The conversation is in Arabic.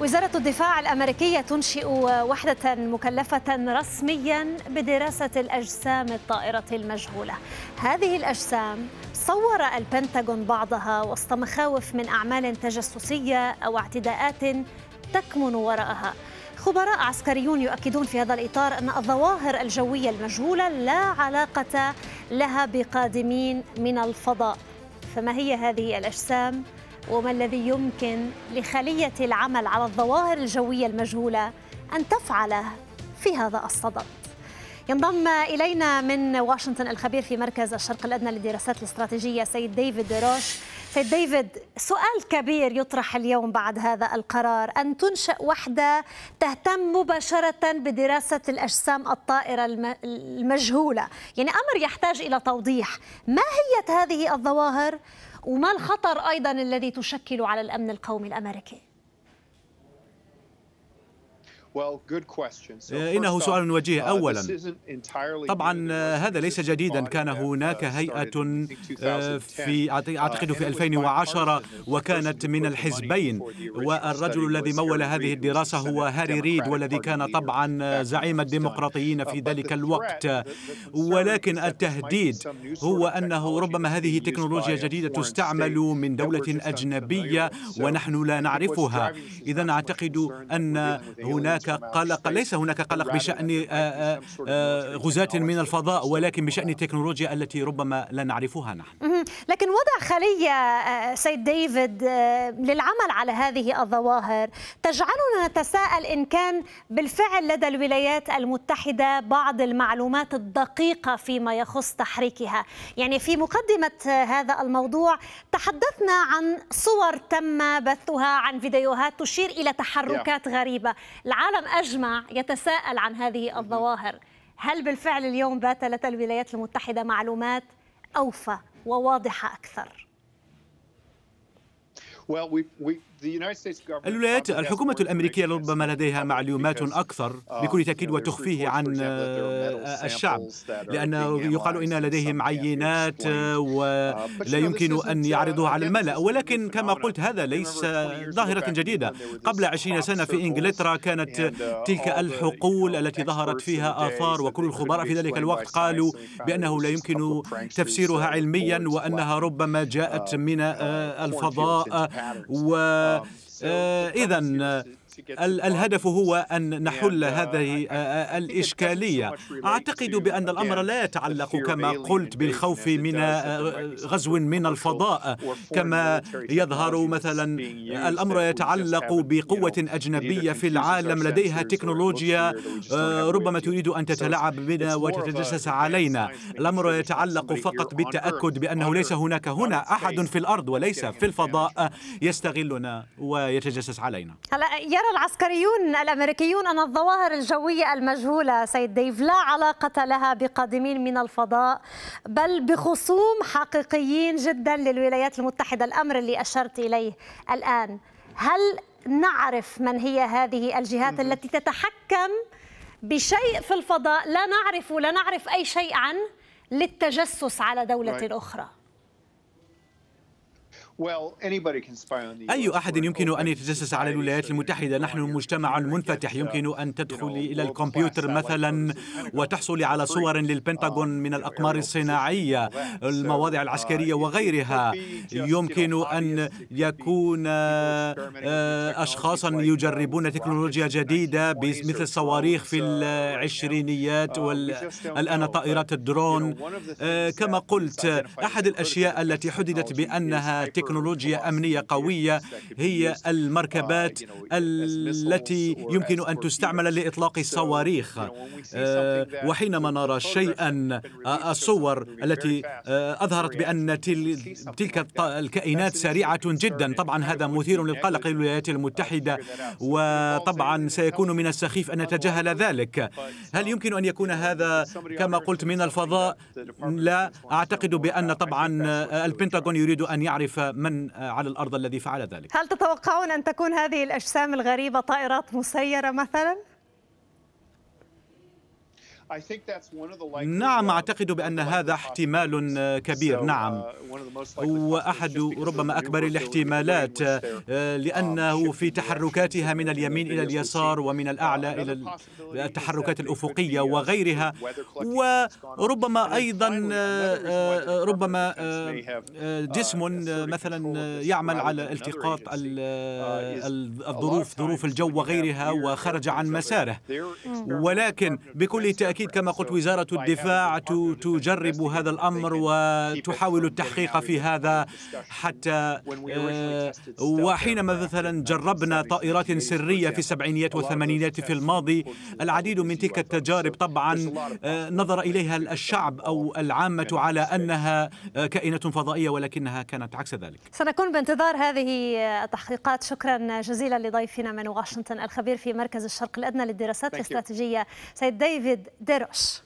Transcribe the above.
وزارة الدفاع الأمريكية تنشئ وحدة مكلفة رسميا بدراسة الأجسام الطائرة المجهولة هذه الأجسام صور البنتاغون بعضها وسط مخاوف من أعمال تجسسية أو اعتداءات تكمن وراءها خبراء عسكريون يؤكدون في هذا الإطار أن الظواهر الجوية المجهولة لا علاقة لها بقادمين من الفضاء فما هي هذه الأجسام؟ وما الذي يمكن لخلية العمل على الظواهر الجوية المجهولة أن تفعله في هذا الصدد ينضم إلينا من واشنطن الخبير في مركز الشرق الأدنى للدراسات الاستراتيجية سيد ديفيد روش سيد ديفيد سؤال كبير يطرح اليوم بعد هذا القرار أن تنشأ وحدة تهتم مباشرة بدراسة الأجسام الطائرة المجهولة يعني أمر يحتاج إلى توضيح ما هي هذه الظواهر وما الخطر أيضا الذي تشكل على الأمن القومي الأمريكي إيه، إنه سؤال وجيه uh, أولا طبعا آه، هذا ليس جديدا كان uh, هناك هيئة آه، في أعتقد في 2010 وكانت من الحزبين والرجل الذي مول هذه الدراسة هو هاري ريد والذي كان طبعا زعيم الديمقراطيين في uh, ذلك الوقت ولكن التهديد هو أنه ربما هذه تكنولوجيا جديدة تستعمل من دولة أجنبية ونحن لا نعرفها إذا أعتقد أن هناك هناك قلق ليس هناك قلق بشأن آه، آه، آه، غزاة من الفضاء ولكن بشأن التكنولوجيا التي ربما لا نعرفها نحن لكن وضع خلية آه، آه، سيد ديفيد آه، للعمل على هذه الظواهر تجعلنا نتساءل إن كان بالفعل لدى الولايات المتحدة بعض المعلومات الدقيقة فيما يخص تحريكها يعني في مقدمة هذا الموضوع تحدثنا عن صور تم بثها عن فيديوهات تشير إلى تحركات غريبة العالم أجمع يتساءل عن هذه الظواهر هل بالفعل اليوم بات لدى الولايات المتحدة معلومات أوفى وواضحه اكثر الولايات الحكومة الأمريكية ربما لديها معلومات أكثر بكل تأكيد وتخفيه عن الشعب لأنه يقال إن لديهم عينات ولا uh, يمكن أن uh, يعرضوها على الملأ ولكن كما قلت هذا ليس ظاهرة جديدة قبل عشرين سنة في إنجلترا كانت uh, تلك الحقول التي ظهرت فيها آثار وكل الخبراء في ذلك الوقت قالوا بأنه لا يمكن تفسيرها علميا وأنها ربما جاءت من الفضاء واذا آه، آه، الهدف هو أن نحل uh, هذه آه، آه، الإشكالية أعتقد بأن الأمر لا يتعلق كما قلت بالخوف من آه، غزو من الفضاء كما يظهر مثلا الأمر يتعلق بقوة أجنبية في العالم لديها تكنولوجيا ربما تريد أن تتلاعب بنا وتتجسس علينا الأمر يتعلق فقط بالتأكد بأنه ليس هناك هنا أحد في الأرض وليس في الفضاء يستغلنا ويتجسس علينا يرى العسكريون الأمريكيون أن الظواهر الجوية المجهولة سيد ديف لا علاقة لها بقادمين من الفضاء بل بخصوم حقيقيين جدا للولايات المتحدة الأمر اللي أشرت إليه الآن هل نعرف من هي هذه الجهات التي تتحكم بشيء في الفضاء لا نعرف لا نعرف أي شيء عنه للتجسس على دولة أخرى أي أحد يمكن أن يتجسس على الولايات المتحدة نحن مجتمع منفتح uh, يمكن أن تدخل إلى الكمبيوتر مثلا وتحصل على صور للبنتاغون uh, من الأقمار الصناعية المواضع uh, العسكرية وغيرها يمكن أن يكون أشخاصا يجربون تكنولوجيا جديدة مثل الصواريخ في العشرينيات والآن طائرات الدرون آه، كما قلت أحد الأشياء التي حددت بأنها تكنولوجيا تكنولوجيا أمنية قوية هي المركبات التي يمكن أن تستعمل لإطلاق الصواريخ آه، وحينما نرى شيئا آه، الصور التي آه، أظهرت بأن تلك الكائنات سريعة جدا طبعا هذا مثير للقلق للولايات المتحدة وطبعا سيكون من السخيف أن نتجاهل ذلك هل يمكن أن يكون هذا كما قلت من الفضاء لا أعتقد بأن طبعا البنتاغون يريد أن يعرف من آه، على الأرض الذي فعل ذلك هل تتوقعون أن تكون هذه الأجسام الغريبة طائرات مسيرة مثلا؟ نعم أعتقد بأن هذا احتمال آه، كبير uh, نعم هو أحد ربما أكبر الاحتمالات آه، لأنه um, في تحركاتها من اليمين إلى اليسار ومن uh, الأعلى إلى التحركات الأفقية uh, وغيرها وربما أيضا آه، ربما جسم مثلا يعمل على التقاط الظروف ظروف الجو وغيرها وخرج عن مساره hmm. ولكن بكل تأكيد بالتأكيد كما قلت وزارة الدفاع تجرب هذا الأمر وتحاول التحقيق في هذا حتى آه، وحينما مثلا جربنا طائرات سرية في السبعينيات والثمانينات في الماضي العديد من تلك التجارب طبعا آه، نظر إليها الشعب أو العامة على أنها آه، كائنة فضائية ولكنها كانت عكس ذلك سنكون بانتظار هذه التحقيقات شكرا جزيلا لضيفنا من واشنطن الخبير في مركز الشرق الأدنى للدراسات الاستراتيجية سيد ديفيد enteros.